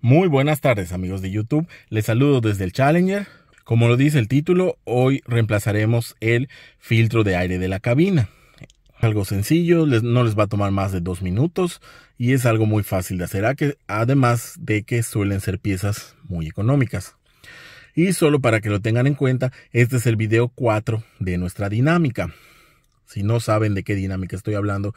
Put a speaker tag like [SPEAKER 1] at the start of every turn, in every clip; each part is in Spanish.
[SPEAKER 1] Muy buenas tardes amigos de YouTube, les saludo desde el Challenger. Como lo dice el título, hoy reemplazaremos el filtro de aire de la cabina. Algo sencillo, no les va a tomar más de dos minutos y es algo muy fácil de hacer, además de que suelen ser piezas muy económicas. Y solo para que lo tengan en cuenta, este es el video 4 de nuestra dinámica. Si no saben de qué dinámica estoy hablando,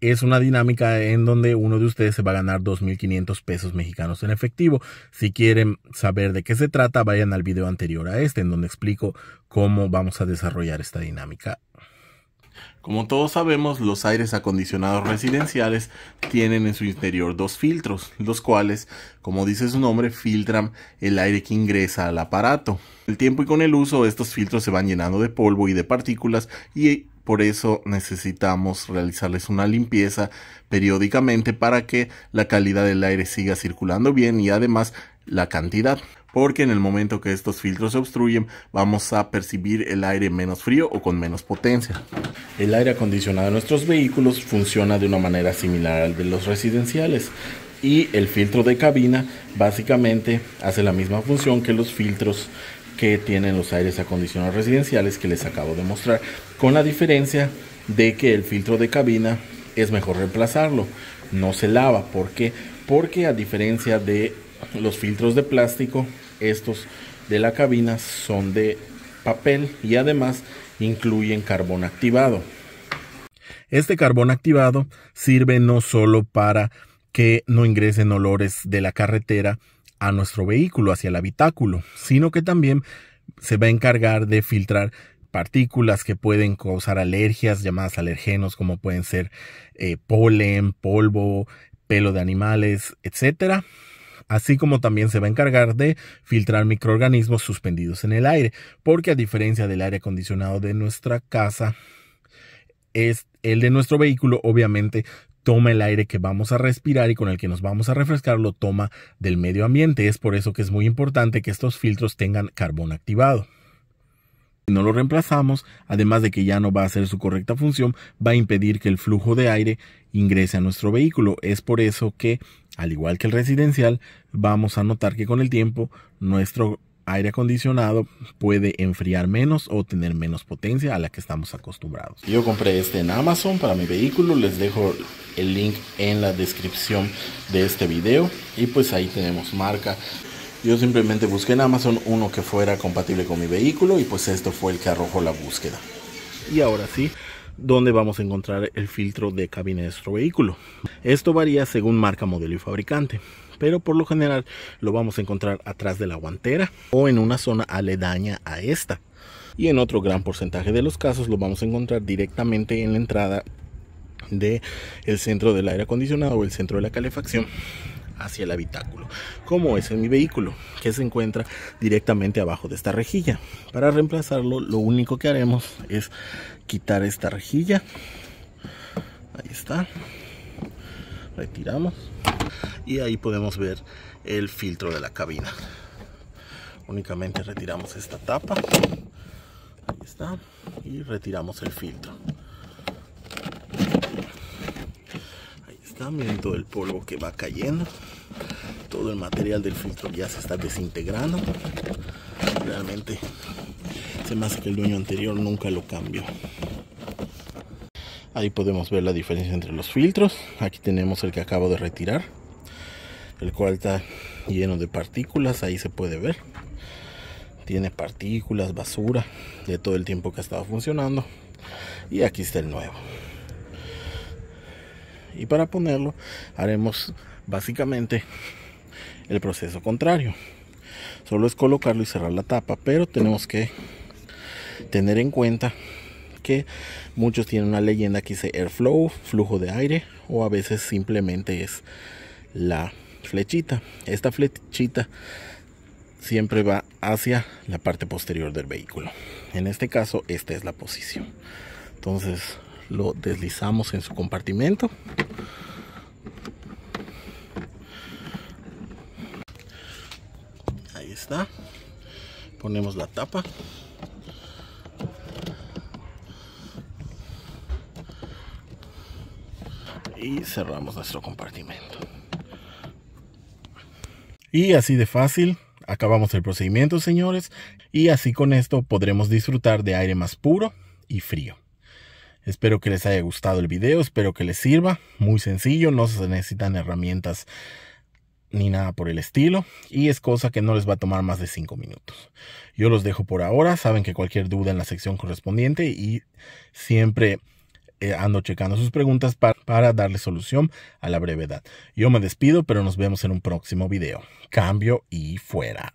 [SPEAKER 1] es una dinámica en donde uno de ustedes se va a ganar 2.500 pesos mexicanos en efectivo. Si quieren saber de qué se trata, vayan al video anterior a este, en donde explico cómo vamos a desarrollar esta dinámica. Como todos sabemos, los aires acondicionados residenciales tienen en su interior dos filtros, los cuales, como dice su nombre, filtran el aire que ingresa al aparato. El tiempo y con el uso, estos filtros se van llenando de polvo y de partículas y por eso necesitamos realizarles una limpieza periódicamente para que la calidad del aire siga circulando bien y además la cantidad porque en el momento que estos filtros se obstruyen vamos a percibir el aire menos frío o con menos potencia. El aire acondicionado de nuestros vehículos funciona de una manera similar al de los residenciales y el filtro de cabina básicamente hace la misma función que los filtros que tienen los aires acondicionados residenciales que les acabo de mostrar, con la diferencia de que el filtro de cabina es mejor reemplazarlo, no se lava, ¿por qué? Porque a diferencia de los filtros de plástico, estos de la cabina son de papel y además incluyen carbón activado. Este carbón activado sirve no solo para que no ingresen olores de la carretera, a nuestro vehículo, hacia el habitáculo, sino que también se va a encargar de filtrar partículas que pueden causar alergias llamadas alergenos como pueden ser eh, polen, polvo, pelo de animales, etcétera así como también se va a encargar de filtrar microorganismos suspendidos en el aire, porque a diferencia del aire acondicionado de nuestra casa, es el de nuestro vehículo obviamente toma el aire que vamos a respirar y con el que nos vamos a refrescar, lo toma del medio ambiente. Es por eso que es muy importante que estos filtros tengan carbón activado Si no lo reemplazamos, además de que ya no va a hacer su correcta función, va a impedir que el flujo de aire ingrese a nuestro vehículo. Es por eso que, al igual que el residencial, vamos a notar que con el tiempo nuestro aire acondicionado puede enfriar menos o tener menos potencia a la que estamos acostumbrados. Yo compré este en Amazon para mi vehículo, les dejo el link en la descripción de este video y pues ahí tenemos marca. Yo simplemente busqué en Amazon uno que fuera compatible con mi vehículo y pues esto fue el que arrojó la búsqueda. Y ahora sí, donde vamos a encontrar el filtro de cabina de nuestro vehículo. Esto varía según marca, modelo y fabricante, pero por lo general lo vamos a encontrar atrás de la guantera o en una zona aledaña a esta. Y en otro gran porcentaje de los casos lo vamos a encontrar directamente en la entrada de el centro del aire acondicionado o el centro de la calefacción hacia el habitáculo, como es en mi vehículo, que se encuentra directamente abajo de esta rejilla. Para reemplazarlo, lo único que haremos es quitar esta rejilla. Ahí está. Retiramos. Y ahí podemos ver el filtro de la cabina. Únicamente retiramos esta tapa. Ahí está. Y retiramos el filtro. Miren todo el polvo que va cayendo todo el material del filtro ya se está desintegrando realmente se me hace que el dueño anterior nunca lo cambió ahí podemos ver la diferencia entre los filtros aquí tenemos el que acabo de retirar el cual está lleno de partículas ahí se puede ver tiene partículas basura de todo el tiempo que ha estado funcionando y aquí está el nuevo y para ponerlo haremos básicamente el proceso contrario. Solo es colocarlo y cerrar la tapa, pero tenemos que tener en cuenta que muchos tienen una leyenda que dice airflow, flujo de aire, o a veces simplemente es la flechita. Esta flechita siempre va hacia la parte posterior del vehículo. En este caso, esta es la posición. Entonces, lo deslizamos en su compartimento ahí está ponemos la tapa y cerramos nuestro compartimento y así de fácil acabamos el procedimiento señores y así con esto podremos disfrutar de aire más puro y frío Espero que les haya gustado el video, espero que les sirva. Muy sencillo, no se necesitan herramientas ni nada por el estilo y es cosa que no les va a tomar más de 5 minutos. Yo los dejo por ahora, saben que cualquier duda en la sección correspondiente y siempre eh, ando checando sus preguntas para, para darle solución a la brevedad. Yo me despido, pero nos vemos en un próximo video. Cambio y fuera.